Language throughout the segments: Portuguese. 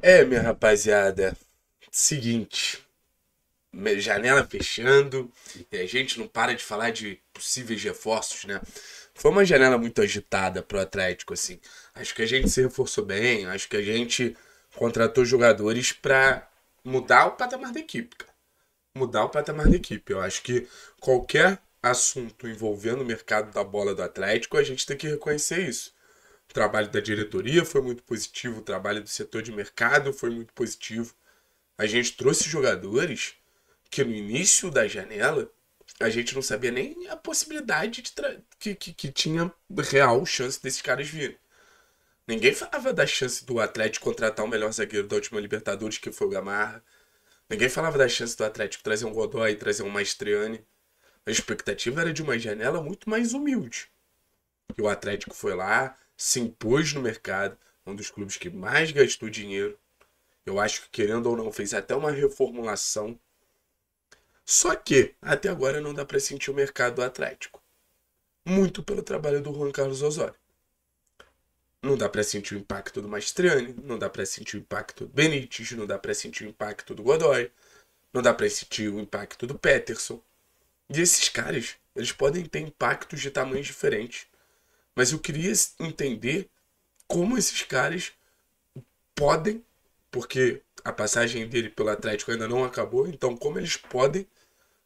É, minha rapaziada, seguinte. Janela fechando e a gente não para de falar de possíveis reforços, né? Foi uma janela muito agitada pro Atlético, assim. Acho que a gente se reforçou bem, acho que a gente contratou jogadores para mudar o patamar da equipe, cara. Mudar o patamar da equipe. Eu acho que qualquer assunto envolvendo o mercado da bola do Atlético, a gente tem que reconhecer isso. O trabalho da diretoria foi muito positivo, o trabalho do setor de mercado foi muito positivo. A gente trouxe jogadores que no início da janela a gente não sabia nem a possibilidade de que, que, que, tinha real chance desses caras virem. Ninguém falava da chance do Atlético contratar o melhor zagueiro da última Libertadores, que foi o Gamarra. Ninguém falava da chance do Atlético trazer um Godoy, trazer um Maestriani. A expectativa era de uma janela muito mais humilde. E o Atlético foi lá, se impôs no mercado, um dos clubes que mais gastou dinheiro. Eu acho que, querendo ou não, fez até uma reformulação. Só que, até agora, não dá para sentir o mercado do Atlético. Muito pelo trabalho do Juan Carlos Osório. Não dá para sentir o impacto do Mastriani, não dá para sentir o impacto do Benítez, não dá para sentir o impacto do Godoy, não dá para sentir o impacto do Peterson. E esses caras, eles podem ter impactos de tamanhos diferentes. Mas eu queria entender como esses caras podem, porque a passagem dele pelo Atlético ainda não acabou, então como eles podem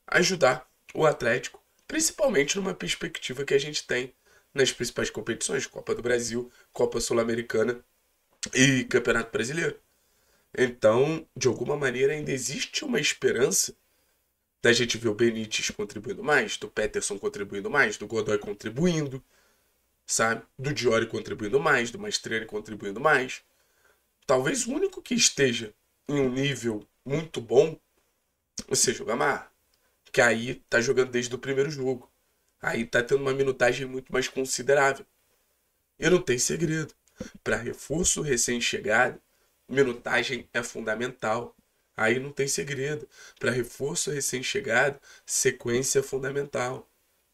ajudar o Atlético, principalmente numa perspectiva que a gente tem nas principais competições, Copa do Brasil, Copa Sul-Americana e Campeonato Brasileiro. Então, de alguma maneira, ainda existe uma esperança da gente ver o Benítez contribuindo mais, do Peterson contribuindo mais, do Godoy contribuindo, sabe? Do Diori contribuindo mais, do Mastrene contribuindo mais. Talvez o único que esteja em um nível muito bom seja o Gamarra, que aí tá jogando desde o primeiro jogo. Aí tá tendo uma minutagem muito mais considerável. E não tem segredo. Para reforço recém-chegado, minutagem é fundamental. Aí não tem segredo. Para reforço recém-chegado, sequência é fundamental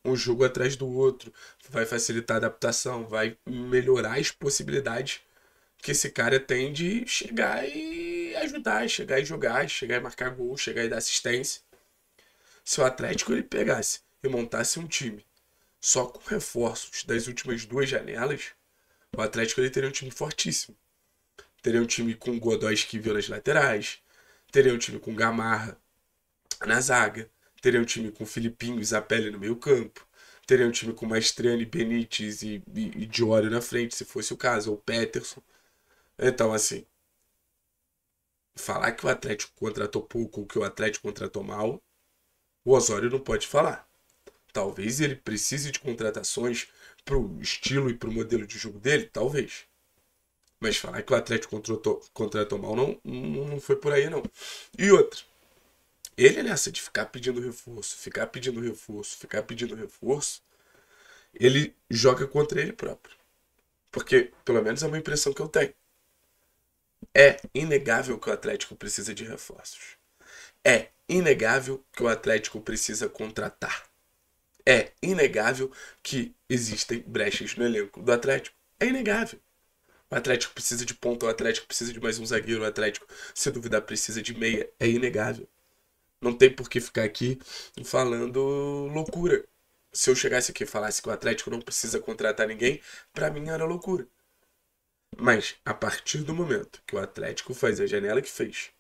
um jogo atrás do outro, vai facilitar a adaptação, vai melhorar as possibilidades que esse cara tem de chegar e ajudar, chegar e jogar, chegar e marcar gol, chegar e dar assistência. Se o Atlético ele pegasse e montasse um time só com reforços das últimas duas janelas, o Atlético ele teria um time fortíssimo. Teria um time com Godoy que viu nas laterais, teria um time com Gamarra na zaga, Teria um time com Filipinho e Zapelli no meio campo. Teria um time com Maestrani, Benítez e, e, e Diório na frente, se fosse o caso, ou Peterson. Então, assim, falar que o Atlético contratou pouco ou que o Atlético contratou mal, o Osório não pode falar. Talvez ele precise de contratações para o estilo e para o modelo de jogo dele, talvez. Mas falar que o Atlético contratou, contratou mal não, não, não foi por aí, não. E outra, ele nessa de ficar pedindo reforço, ficar pedindo reforço, ficar pedindo reforço, ele joga contra ele próprio. Porque, pelo menos, é uma impressão que eu tenho. É inegável que o Atlético precisa de reforços. É inegável que o Atlético precisa contratar. É inegável que existem brechas no elenco do Atlético. É inegável. O Atlético precisa de ponta, o Atlético precisa de mais um zagueiro, o Atlético, se duvidar, precisa de meia. É inegável. Não tem por que ficar aqui falando loucura. Se eu chegasse aqui e falasse que o Atlético não precisa contratar ninguém, para mim era loucura. Mas a partir do momento que o Atlético faz a janela que fez,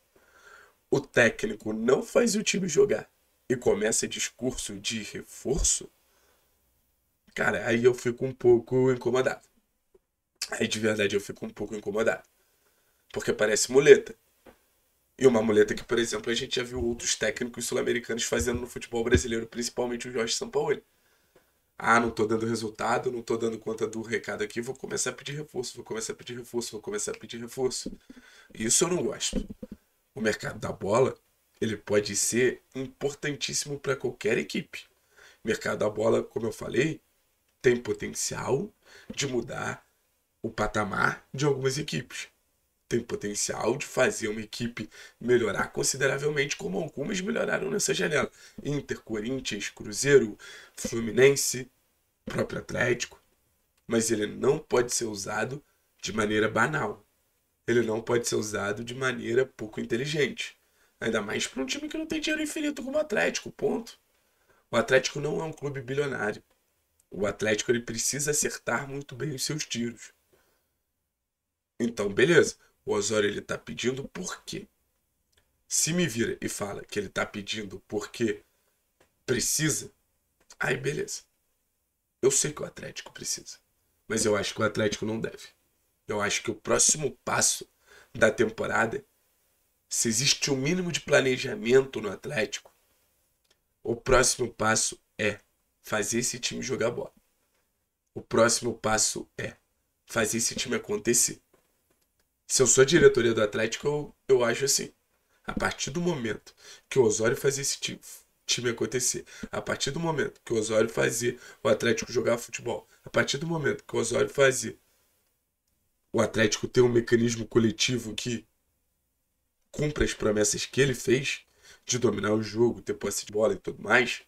o técnico não faz o time jogar e começa discurso de reforço, cara, aí eu fico um pouco incomodado. Aí de verdade eu fico um pouco incomodado. Porque parece muleta. E uma muleta que, por exemplo, a gente já viu outros técnicos sul-americanos fazendo no futebol brasileiro, principalmente o Jorge Sampaoli. Ah, não tô dando resultado, não tô dando conta do recado aqui, vou começar a pedir reforço, vou começar a pedir reforço, vou começar a pedir reforço. Isso eu não gosto. O mercado da bola, ele pode ser importantíssimo para qualquer equipe. O mercado da bola, como eu falei, tem potencial de mudar o patamar de algumas equipes tem potencial de fazer uma equipe melhorar consideravelmente, como algumas melhoraram nessa janela. Inter, Corinthians, Cruzeiro, Fluminense, próprio Atlético. Mas ele não pode ser usado de maneira banal. Ele não pode ser usado de maneira pouco inteligente. Ainda mais para um time que não tem dinheiro infinito como o Atlético, ponto. O Atlético não é um clube bilionário. O Atlético ele precisa acertar muito bem os seus tiros. Então, beleza. O Osório ele está pedindo por quê? Se me vira e fala que ele está pedindo porque precisa, aí beleza. Eu sei que o Atlético precisa, mas eu acho que o Atlético não deve. Eu acho que o próximo passo da temporada, se existe o um mínimo de planejamento no Atlético, o próximo passo é fazer esse time jogar bola. O próximo passo é fazer esse time acontecer. Se eu sou a diretoria do Atlético, eu, eu acho assim. A partir do momento que o Osório fazer esse time, time acontecer, a partir do momento que o Osório fazer o Atlético jogar futebol, a partir do momento que o Osório fazer o Atlético ter um mecanismo coletivo que cumpra as promessas que ele fez de dominar o jogo, ter posse de bola e tudo mais,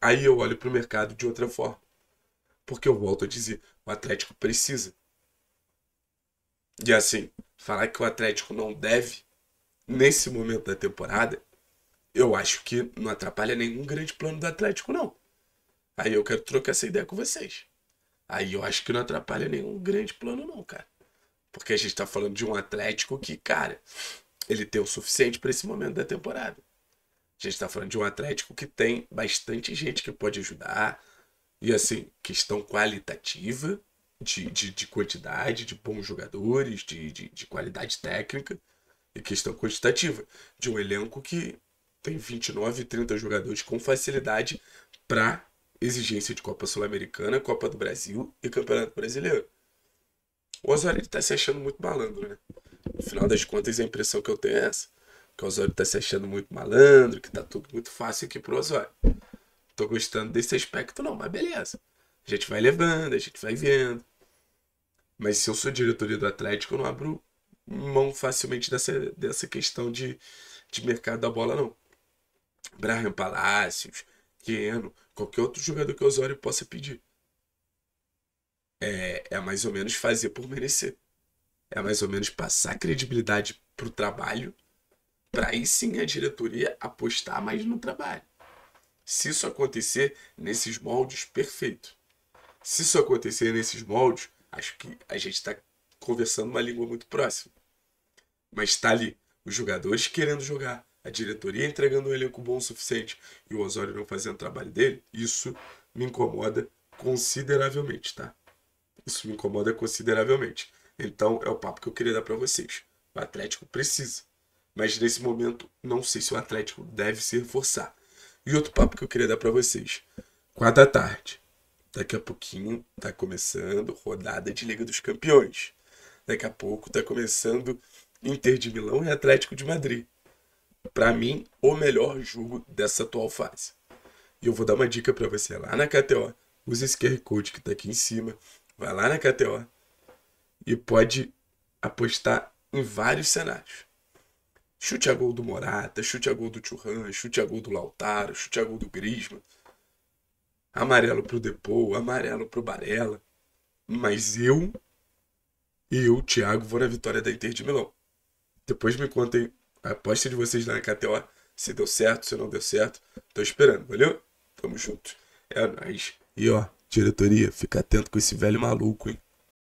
aí eu olho para o mercado de outra forma. Porque eu volto a dizer, o Atlético precisa e assim, falar que o Atlético não deve nesse momento da temporada, eu acho que não atrapalha nenhum grande plano do Atlético, não. Aí eu quero trocar essa ideia com vocês. Aí eu acho que não atrapalha nenhum grande plano, não, cara. Porque a gente tá falando de um Atlético que, cara, ele tem o suficiente para esse momento da temporada. A gente tá falando de um Atlético que tem bastante gente que pode ajudar. E assim, questão qualitativa de, de, de quantidade, de bons jogadores, de, de, de qualidade técnica e questão quantitativa. De um elenco que tem 29, 30 jogadores com facilidade para exigência de Copa Sul-Americana, Copa do Brasil e Campeonato Brasileiro. O Osório está se achando muito malandro, né? No final das contas, a impressão que eu tenho é essa. Que o Osório está se achando muito malandro, que está tudo muito fácil aqui pro Osório. Tô gostando desse aspecto, não, mas beleza. A gente vai levando, a gente vai vendo. Mas se eu sou diretoria do Atlético, eu não abro mão facilmente dessa, dessa questão de, de mercado da bola, não. Braham Palácios, Keno, qualquer outro jogador que o Osório possa pedir. É, é mais ou menos fazer por merecer. É mais ou menos passar credibilidade pro trabalho, para aí sim a diretoria apostar mais no trabalho. Se isso acontecer nesses moldes, perfeito. Se isso acontecer nesses moldes, Acho que a gente está conversando uma língua muito próxima. Mas está ali os jogadores querendo jogar, a diretoria entregando um elenco bom o suficiente e o Osório não fazendo o trabalho dele, isso me incomoda consideravelmente, tá? Isso me incomoda consideravelmente. Então é o papo que eu queria dar para vocês. O Atlético precisa, mas nesse momento não sei se o Atlético deve se reforçar. E outro papo que eu queria dar para vocês. quarta tarde, Daqui a pouquinho tá começando rodada de Liga dos Campeões. Daqui a pouco tá começando Inter de Milão e Atlético de Madrid. Para mim, o melhor jogo dessa atual fase. E eu vou dar uma dica para você lá na KTO. Usa esse QR Code que tá aqui em cima. Vai lá na KTO e pode apostar em vários cenários. Chute a gol do Morata, chute a gol do Churran, chute a gol do Lautaro, chute a gol do Griezmann amarelo pro Depô, amarelo pro Barella. Mas eu, eu, Thiago, vou na vitória da Inter de Milão. Depois me contem a aposta de vocês lá na KTO, se deu certo, se não deu certo. Tô esperando, valeu? Tamo junto. É nóis. E ó, diretoria, fica atento com esse velho maluco, hein?